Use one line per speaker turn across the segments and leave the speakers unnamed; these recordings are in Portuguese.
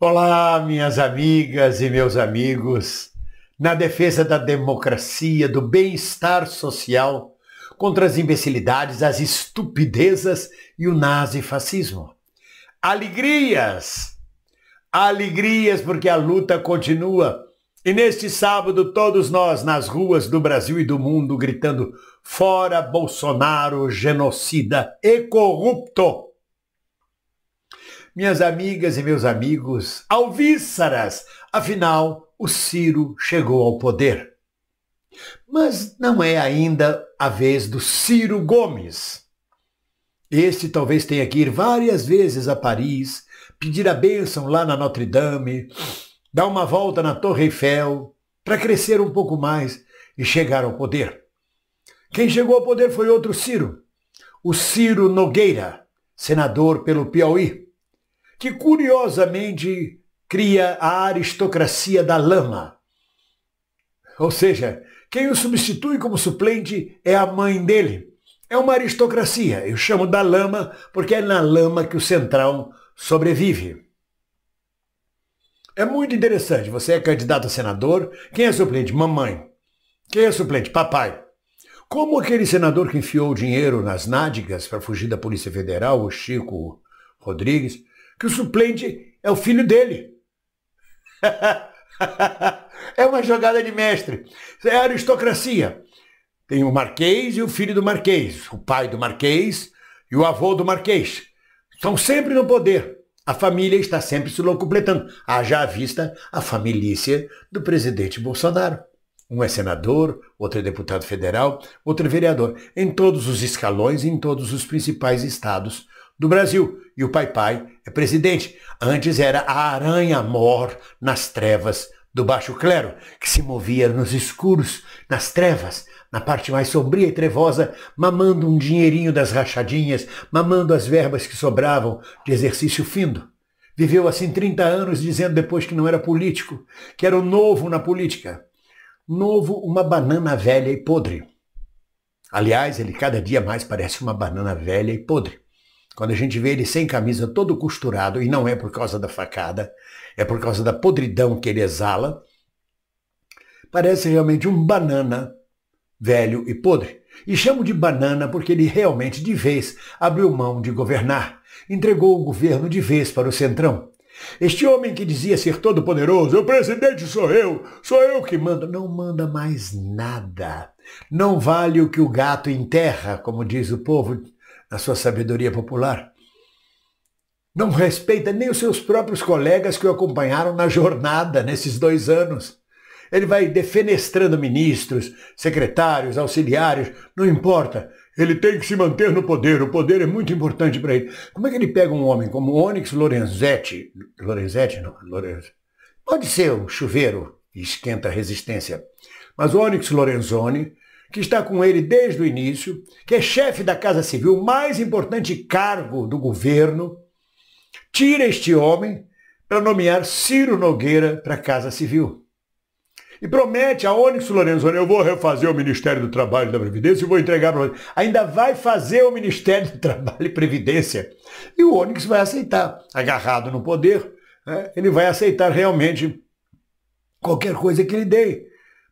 Olá, minhas amigas e meus amigos. Na defesa da democracia, do bem-estar social, contra as imbecilidades, as estupidezas e o nazifascismo. Alegrias! Alegrias porque a luta continua. E neste sábado, todos nós nas ruas do Brasil e do mundo gritando: fora Bolsonaro, genocida e corrupto! minhas amigas e meus amigos, alvíssaras! afinal, o Ciro chegou ao poder. Mas não é ainda a vez do Ciro Gomes. Este talvez tenha que ir várias vezes a Paris, pedir a bênção lá na Notre Dame, dar uma volta na Torre Eiffel, para crescer um pouco mais e chegar ao poder. Quem chegou ao poder foi outro Ciro, o Ciro Nogueira, senador pelo Piauí que curiosamente cria a aristocracia da lama. Ou seja, quem o substitui como suplente é a mãe dele. É uma aristocracia. Eu chamo da lama porque é na lama que o central sobrevive. É muito interessante. Você é candidato a senador. Quem é suplente? Mamãe. Quem é suplente? Papai. Como aquele senador que enfiou o dinheiro nas nádegas para fugir da Polícia Federal, o Chico Rodrigues, que o suplente é o filho dele. é uma jogada de mestre. É a aristocracia. Tem o Marquês e o filho do Marquês, o pai do Marquês e o avô do Marquês. Estão sempre no poder. A família está sempre se locupletando. Haja à vista a família do presidente Bolsonaro. Um é senador, outro é deputado federal, outro é vereador. Em todos os escalões, em todos os principais estados do Brasil. E o Pai Pai é presidente. Antes era a aranha-mor nas trevas do baixo clero, que se movia nos escuros, nas trevas, na parte mais sombria e trevosa, mamando um dinheirinho das rachadinhas, mamando as verbas que sobravam de exercício findo. Viveu assim 30 anos dizendo depois que não era político, que era o novo na política. Novo, uma banana velha e podre. Aliás, ele cada dia mais parece uma banana velha e podre. Quando a gente vê ele sem camisa, todo costurado, e não é por causa da facada, é por causa da podridão que ele exala, parece realmente um banana velho e podre. E chamo de banana porque ele realmente, de vez, abriu mão de governar. Entregou o governo de vez para o Centrão. Este homem que dizia ser todo poderoso, o presidente sou eu, sou eu que mando, não manda mais nada. Não vale o que o gato enterra, como diz o povo na sua sabedoria popular, não respeita nem os seus próprios colegas que o acompanharam na jornada nesses dois anos. Ele vai defenestrando ministros, secretários, auxiliares, não importa. Ele tem que se manter no poder, o poder é muito importante para ele. Como é que ele pega um homem como Onyx Lorenzetti, Lorenzetti não, Lorenzetti, pode ser o chuveiro que esquenta a resistência, mas Onyx Lorenzoni que está com ele desde o início, que é chefe da Casa Civil, o mais importante cargo do governo, tira este homem para nomear Ciro Nogueira para a Casa Civil. E promete a Onyx Lorenzoni, eu vou refazer o Ministério do Trabalho e da Previdência e vou entregar para Ainda vai fazer o Ministério do Trabalho e Previdência. E o Onyx vai aceitar, agarrado no poder, né? ele vai aceitar realmente qualquer coisa que lhe dê.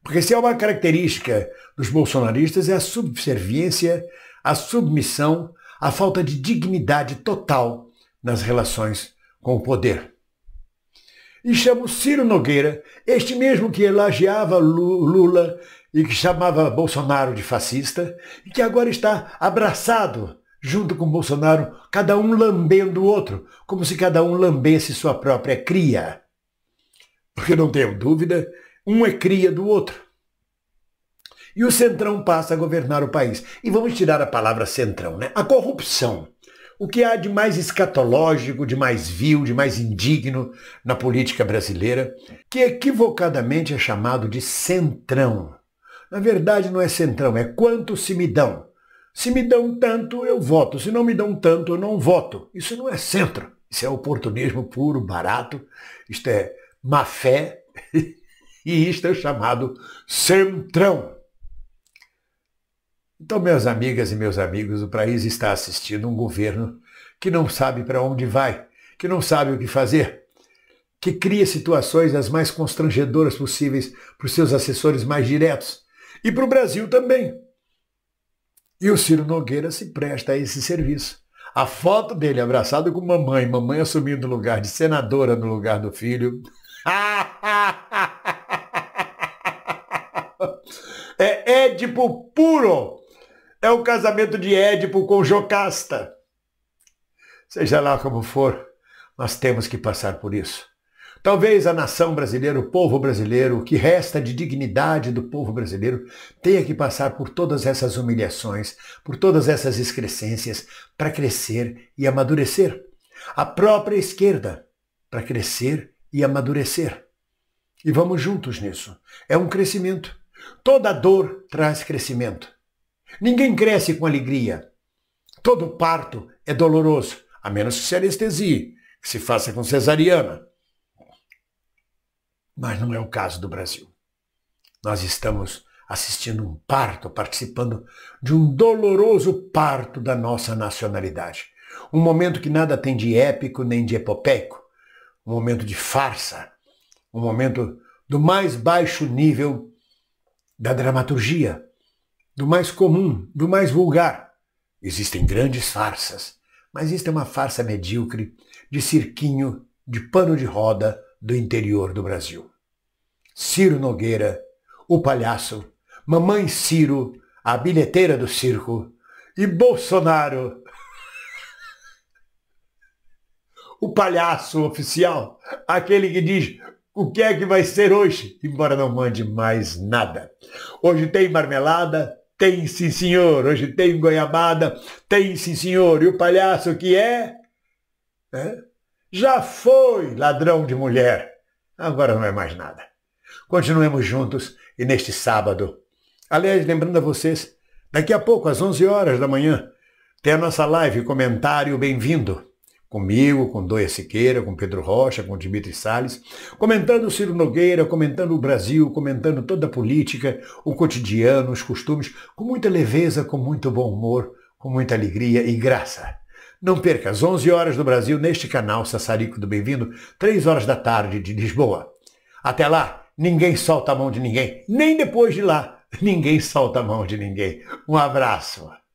Porque se há uma característica dos bolsonaristas é a subserviência, a submissão, a falta de dignidade total nas relações com o poder. E chamo Ciro Nogueira, este mesmo que elogiava Lula e que chamava Bolsonaro de fascista, e que agora está abraçado junto com Bolsonaro, cada um lambendo o outro, como se cada um lambesse sua própria cria. Porque não tenho dúvida um é cria do outro. E o centrão passa a governar o país. E vamos tirar a palavra centrão, né? A corrupção. O que há de mais escatológico, de mais vil, de mais indigno na política brasileira, que equivocadamente é chamado de centrão. Na verdade, não é centrão, é quanto se me dão. Se me dão tanto, eu voto. Se não me dão tanto, eu não voto. Isso não é centro. Isso é oportunismo puro, barato. Isto é má fé. E isto é chamado centrão. Então, meus amigas e meus amigos, o país está assistindo um governo que não sabe para onde vai, que não sabe o que fazer, que cria situações as mais constrangedoras possíveis para os seus assessores mais diretos e para o Brasil também. E o Ciro Nogueira se presta a esse serviço. A foto dele abraçado com mamãe, mamãe assumindo o lugar de senadora no lugar do filho. Édipo puro. É o casamento de Édipo com Jocasta. Seja lá como for, nós temos que passar por isso. Talvez a nação brasileira, o povo brasileiro, o que resta de dignidade do povo brasileiro, tenha que passar por todas essas humilhações, por todas essas excrescências, para crescer e amadurecer. A própria esquerda, para crescer e amadurecer. E vamos juntos nisso. É um crescimento. Toda dor traz crescimento. Ninguém cresce com alegria. Todo parto é doloroso, a menos que se anestesie, que se faça com cesariana. Mas não é o caso do Brasil. Nós estamos assistindo um parto, participando de um doloroso parto da nossa nacionalidade. Um momento que nada tem de épico nem de epopeico. Um momento de farsa. Um momento do mais baixo nível da dramaturgia, do mais comum, do mais vulgar. Existem grandes farsas, mas isto é uma farsa medíocre de cirquinho de pano de roda do interior do Brasil. Ciro Nogueira, o palhaço, mamãe Ciro, a bilheteira do circo e Bolsonaro, o palhaço oficial, aquele que diz o que é que vai ser hoje, embora não mande mais nada. Hoje tem marmelada, tem sim senhor, hoje tem goiabada, tem sim senhor, e o palhaço que é? é? Já foi ladrão de mulher, agora não é mais nada. Continuemos juntos e neste sábado. Aliás, lembrando a vocês, daqui a pouco, às 11 horas da manhã, tem a nossa live comentário bem-vindo comigo, com Doia Siqueira, com Pedro Rocha, com Dimitri Salles, comentando Ciro Nogueira, comentando o Brasil, comentando toda a política, o cotidiano, os costumes, com muita leveza, com muito bom humor, com muita alegria e graça. Não perca as 11 horas do Brasil neste canal Sassarico do Bem-vindo, 3 horas da tarde de Lisboa. Até lá, ninguém solta a mão de ninguém, nem depois de lá, ninguém solta a mão de ninguém. Um abraço.